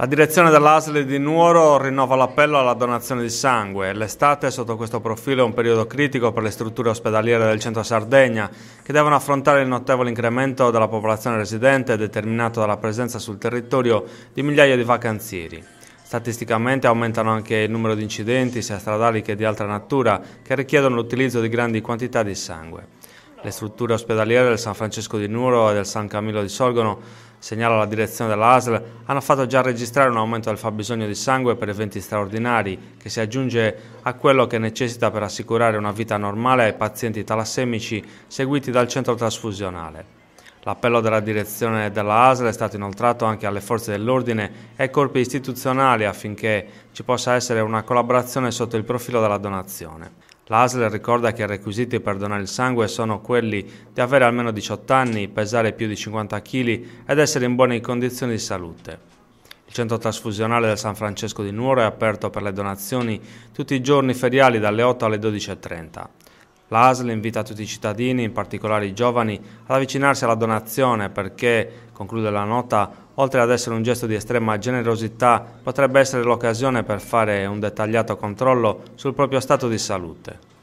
La direzione dell'ASL di Nuoro rinnova l'appello alla donazione di sangue. L'estate sotto questo profilo è un periodo critico per le strutture ospedaliere del centro Sardegna che devono affrontare il notevole incremento della popolazione residente determinato dalla presenza sul territorio di migliaia di vacanzieri. Statisticamente aumentano anche il numero di incidenti, sia stradali che di altra natura, che richiedono l'utilizzo di grandi quantità di sangue. Le strutture ospedaliere del San Francesco di Nuro e del San Camillo di Sorgono, segnala la direzione dell'ASL, hanno fatto già registrare un aumento del fabbisogno di sangue per eventi straordinari, che si aggiunge a quello che necessita per assicurare una vita normale ai pazienti talassemici seguiti dal centro trasfusionale. L'appello della direzione della ASL è stato inoltrato anche alle forze dell'ordine e ai corpi istituzionali affinché ci possa essere una collaborazione sotto il profilo della donazione. L'ASL ricorda che i requisiti per donare il sangue sono quelli di avere almeno 18 anni, pesare più di 50 kg ed essere in buone condizioni di salute. Il centro trasfusionale del San Francesco di Nuoro è aperto per le donazioni tutti i giorni feriali dalle 8 alle 12.30. L'ASL invita tutti i cittadini, in particolare i giovani, ad avvicinarsi alla donazione perché, conclude la nota, oltre ad essere un gesto di estrema generosità, potrebbe essere l'occasione per fare un dettagliato controllo sul proprio stato di salute.